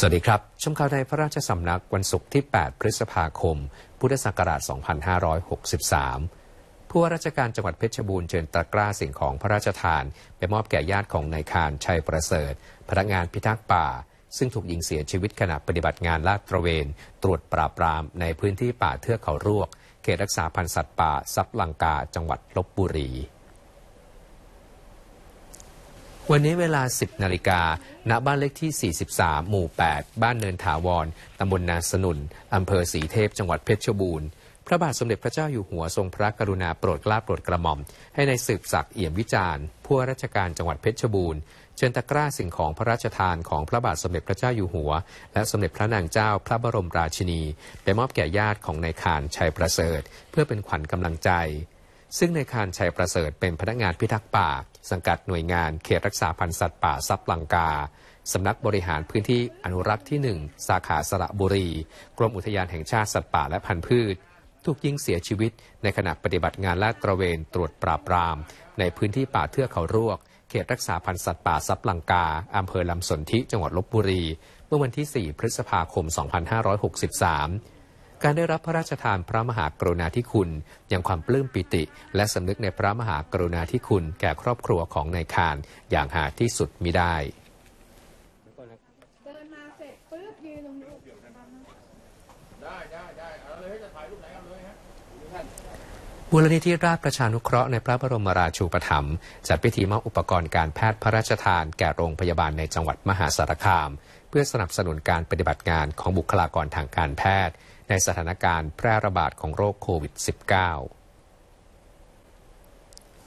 สวัสดีครับ ชมข่าวในพระราชสำนักวันศุกร์ที่ 8 พฤษภาคม พุทธศักราช 2563 ผู้ว่าราชการจังหวัดเพชรบูรณ์เชิญตะกร้าสิ่งของพระราชทานไปมอบแก่ญาติของนายคารชัยประเสริฐ พนักงานพิทักษ์ป่า ซึ่งถูกยิงเสียชีวิตขณะปฏิบัติงานลาดตระเวน ตรวจปราบปรามในพื้นที่ป่าเทือกเขารวกเขตรักษาพันธุ์สัตว์ป่าซับลังกา จังหวัดลบบุรีวันนี้เวลา 10นาฬิกาณบ้านเลขที่ 43 หมู่ 8 บ้านเนินถาวร ตำบลนาสนุนอำเภอศรีเทพ จังหวัดเพชรบูรณ์พระบาทสมเด็จพระเจ้าอยู่หัวทรงพระกรุณาโปรดเกล้าโปรดกระหม่อมให้ในายสืบศักดิ์เอี่ยมวิจารณ์ ผู้ราชการจังหวัดเพชรบูรณ์เชิญตะกร้าสิ่งของพระราชทานของพระบาทสมเด็จพระเจ้าอยู่หัว และสมเด็จพระนางเจ้าพระบรมราชินีไปมอบแก่ญาติของนายขานชัยประเสริฐ เพื่อเป็นขวัญกำลังใจซึ่งในคารชัยประเสริฐเป็นพนักงานพิทักษ์ป่า สังกัดหน่วยงานเขตรักษาพันธุ์สัตว์ป่าซับลังกา สำนักบริหารพื้นที่อนุรักษ์ที่ 1 สาขาสระบุรี กรมอุทยานแห่งชาติสัตว์ป่าและพันธุ์พืช ถูกยิงเสียชีวิตในขณะปฏิบัติงานลาดตระเวนตรวจปราบปราม ในพื้นที่ป่าเทือกเขารวก เขตรักษาพันธุ์สัตว์ป่าซับลังกาอำเภอลำสนธิจังหวัดลบบุรี เมื่อวันที่ 4 พฤษภาคม 2563การได้รับพระราชทานพระมหากรุณาธิคุณอย่างความปลื้มปิติ และสำนึกในพระมหากรุณาธิคุณแก่ครอบครัวของนายคารอย่างหาที่สุดมิได้มูลนิธิราชประชานุเคราะห์ในพระบรมราชูปถัมภ์จัดพิธีมอบอุปกรณ์การแพทย์พระราชทานแก่โรงพยาบาลในจังหวัดมหาสารคาม เพื่อสนับสนุนการปฏิบัติงานของบุคลากรทางการแพทย์ในสถานการณ์แพร่ระบาดของโรคโควิด -19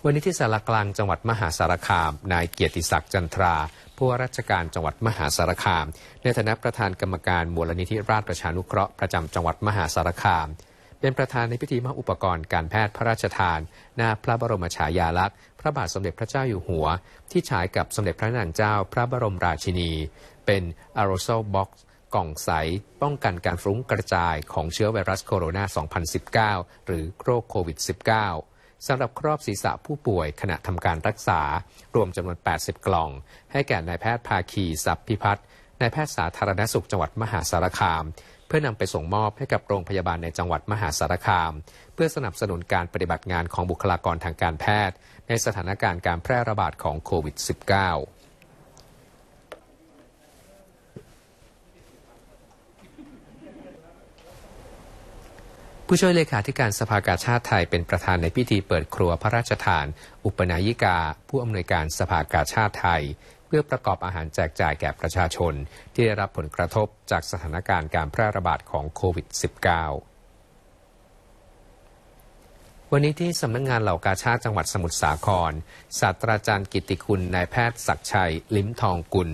วันนี้ที่สารกลางจังหวัดมหาสารคาม นายเกียรติศักดิ์จันทรา ผู้ว่าราชการจังหวัดมหาสารคาม ในฐานะประธานกรรมการมูลนิธิราชประชานุเคราะห์ประจำจังหวัดมหาสารคาม เป็นประธานในพิธีมอบอุปกรณ์การแพทย์พระราชทานหน้าพระบรมฉายาลักษณ์พระบาทสมเด็จพระเจ้าอยู่หัว ที่ฉายกับสมเด็จพระนางเจ้าพระบรมราชินี เป็น aerosol box กล่องใสป้องกันการฟุ้งกระจายของเชื้อไวรัสโคโรนา 2019หรือโรคโควิด -19 สำหรับครอบศีรษะผู้ป่วยขณะทำการรักษารวมจำนวน 80 กล่อง ให้แก่นายแพทย์ภาคีสัพพิพัฒน์นายแพทย์สาธารณสุขจังหวัดมหาสารคาม เพื่อนำไปส่งมอบให้กับโรงพยาบาลในจังหวัดมหาสารคาม เพื่อสนับสนุนการปฏิบัติงานของบุคลากรทางการแพทย์ ในสถานการณ์การแพร่ระบาดของโควิด -19 ผู้ช่วยเลขาธิการสภากาชาติไทยเป็นประธานในพิธีเปิดครัวพระราชทาน อุปนายิกาผู้อำนวยการสภากาชาติไทย เพื่อประกอบอาหารแจกจ่ายแก่ประชาชน ที่ได้รับผลกระทบจากสถานการณ์การแพร่ระบาดของโควิด -19 วันนี้ที่สำนักงงานเหล่ากาชาติจังหวัดสมุทรสาครศาสตราจารย์กิติคุณนายแพทย์ศักชัย ลิ้มทองกุล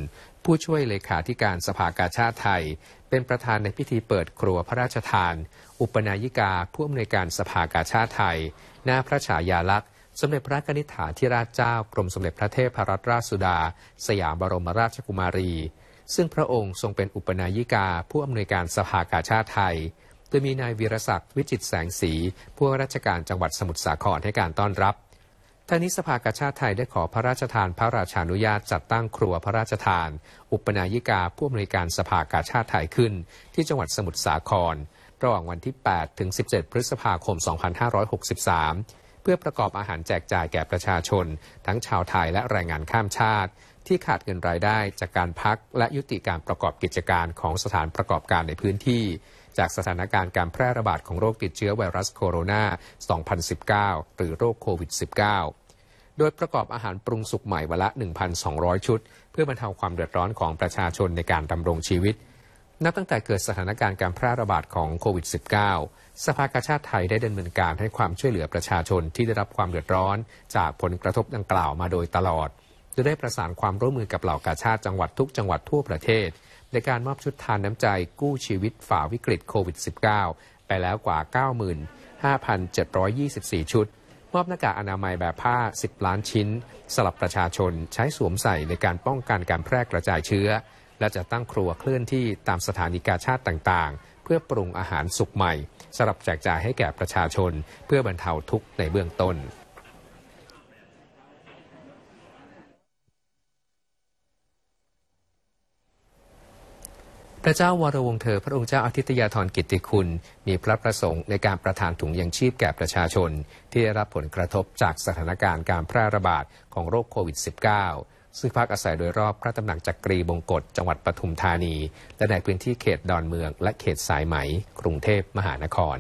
ผู้ช่วยเลขาธิการสภากาชาติไทย เป็นประธานในพิธีเปิดครัวพระราชทาน อุปนายิกาผู้อำนวยการสภากาชาติไทยหน้าพระฉายาลักษณ์สมเด็จพระนิธิฐาธิราชเจ้ากรมสมเด็จพระเทพรัตนราชสุดา สยามบรมราชกุมารี ซึ่งพระองค์ทรงเป็นอุปนายิกาผู้อำนวยการสภากาชาติไทยโดยมีนายวีรศักดิ์วิจิตแสงสี ผู้ว่าราชการจังหวัดสมุทรสาครให้การต้อนรับท่านี้สภากาชาติไทยได้ขอพระราชทานพระราชานุญาต จัดตั้งครัวพระราชทาน อุปนายิกาผู้อำนวยการสภากาชาติไทยขึ้น ที่จังหวัดสมุทรสาคร ระหว่างวันที่ 8 ถึง 17 พฤษภาคม 2563 เพื่อประกอบอาหารแจกจ่ายแก่ประชาชน ทั้งชาวไทยและแรงงานข้ามชาติ ที่ขาดเงินรายได้จากการพักและยุติการประกอบกิจการของสถานประกอบการในพื้นที่จากสถานการณ์การแพร่ระบาดของโรคติดเชื้อไวรัสโคโรนา 2019 หรือโรคโควิด -19 โดยประกอบอาหารปรุงสุกใหม่วันละ 1,200 ชุด เพื่อบรรเทาความเดือดร้อนของประชาชนในการดำรงชีวิต นับตั้งแต่เกิดสถานการณ์การแพร่ระบาดของโควิด -19 สภากาชาติไทยได้ดำเนินการให้ความช่วยเหลือประชาชนที่ได้รับความเดือดร้อน จากผลกระทบดังกล่าวมาโดยตลอดจะได้ประสานความร่วมมือกับเหล่ากาชาติจังหวัดทุกจังหวัดทั่วประเทศ ในการมอบชุดทานน้ำใจกู้ชีวิตฝ่าวิกฤตโควิด -19 ไปแล้วกว่า95,724 ชุด มอบหน้ากากอนามัยแบบผ้า 10 ล้านชิ้น สลับประชาชนใช้สวมใส่ในการป้องกันการแพร่กระจายเชื้อ และจะตั้งครัวเคลื่อนที่ตามสถานีกาชาติต่างๆ เพื่อปรุงอาหารสุกใหม่สำหรับแจกจ่ายให้แก่ประชาชนเพื่อบรรเทาทุกข์ในเบื้องต้นระเจ้าวรวงเธอพระองค์เจ้าอาทิตยาธรกิติคุณ มีพระประสงค์ในการประทานถุงยังชีพแก่ประชาชนที่ได้รับผลกระทบจากสถานการณ์การแพร่ระบาดของโรคโควิด -19 ซึ่งพักอาศัยโดยรอบพระตำหนักจักรีบงกฎจังหวัดปทุมธานี และในพื้นที่เขตดอนเมืองและเขตสายไหม กรุงเทพมหานคร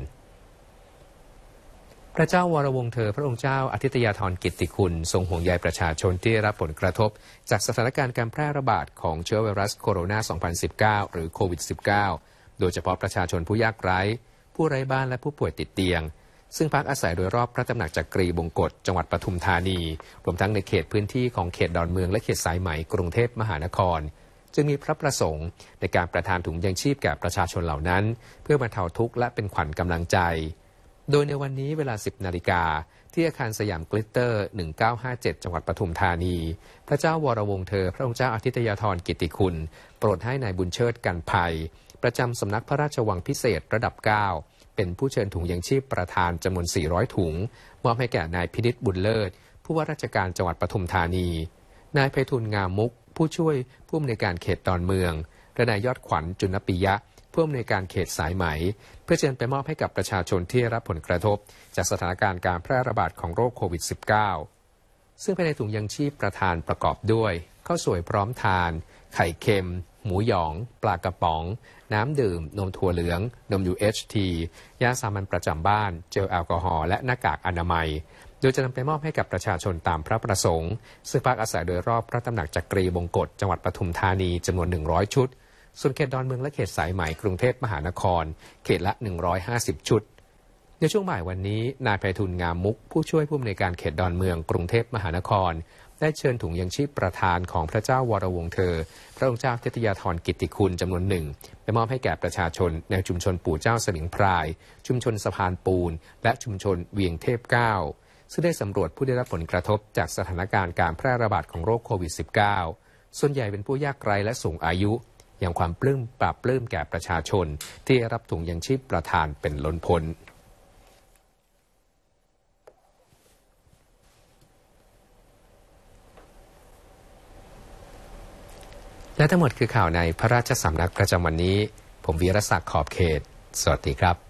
พระเจ้าวรวงเธอพระองค์เจ้าอธิตยาธรกิตติคุณ ทรงห่วงใยประชาชนที่รับผลกระทบ จากสถานการณ์การแพร่ระบาดของเชื้อไวรัสโคโรนา 2019 หรือโควิด -19 โดยเฉพาะประชาชนผู้ยากไร้ ผู้ไร้บ้านและผู้ป่วยติดเตียง ซึ่งพักอาศัยโดยรอบพระตำหนักจักรีบงกฎจังหวัดปทุมธานีรวมทั้งในเขตพื้นที่ของเขตดอนเมืองและเขตสายไหมกรุงเทพมหานคร จึงมีพระประสงค์ในการประทานถุงยังชีพแก่ประชาชนเหล่านั้น เพื่อบรรเทาทุกข์และเป็นขวัญกำลังใจโดยในวันนี้เวลา 10 นาฬิกาที่อาคารสยามกลิตเตอร์ 1957 จังหวัดปทุมธานี พระเจ้าวรวงเธอ พระองค์เจ้าอาทิตยธรกิติคุณ โปรดให้นายบุญเชิดกันภัย ประจำสำนักพระราชวังพิเศษระดับ 9 เป็นผู้เชิญถุงยังชีพประธานจำนวน 400 ถุงมอบให้แก่นายพินิษบุญเลิศ ผู้ว่าราชการจังหวัดปทุมธานี นายไพฑูรย์งามมุก ผู้ช่วยผู้อำนวยการเขตดอนเมือง และนายยอดขวัญจุนปิยะผู้อำนวยการเขตสายไหมเพื่อเชิญไปมอบให้กับประชาชนที่รับผลกระทบจากสถานการณ์การแพร่ระบาดของโรคโควิด -19 ซึ่งภายในถุงยังชีพประธานประกอบด้วยข้าวสวยพร้อมทาน ไข่เค็ม หมูหยอง ปลากระป๋อง น้ำดื่ม นมถั่วเหลือง นม UHT ยาสามัญประจำบ้าน เจลแอลกอฮอล์และหน้ากากอนามัย โดยจะนำไปมอบให้กับประชาชนตามพระประสงค์ ซึ่งพักอาศัยโดยรอบพระตำหนักจักรีบงกฎจังหวัดปทุมธานีจำนวน 100 ชุดส่วนเขตดอนเมืองและเขตสายไหมกรุงเทพมหานคร เขตละ 150 ชุด ในช่วงบ่ายวันนี้ นายไพฑูรย์งามมุกผู้ช่วยผู้อำนวยการเขตดอนเมืองกรุงเทพมหานคร ได้เชิญถุงยังชีพประธานของพระเจ้าวรวงเธอ พระองค์เจ้าเทตยาธรกิติคุณจำนวนหนึ่งไปมอบให้แก่ประชาชนในชุมชนปู่เจ้าสมิงพรายชุมชนสะพานปูน และชุมชนเวียงเทพเก้าซึ่งได้สำรวจผู้ได้รับผลกระทบจากสถานการณ์การแพร่ระบาดของโรคโควิด -19 ส่วนใหญ่เป็นผู้ยากไร้และสูงอายุอย่างความปลื้มปราบปลื้มแก่ประชาชนที่รับถุงยังชีพประทานเป็นล้นพ้น และทั้งหมดคือข่าวในพระราชสำนักประจำวันนี้ ผมวีรศักดิ์ขอบเขต สวัสดีครับ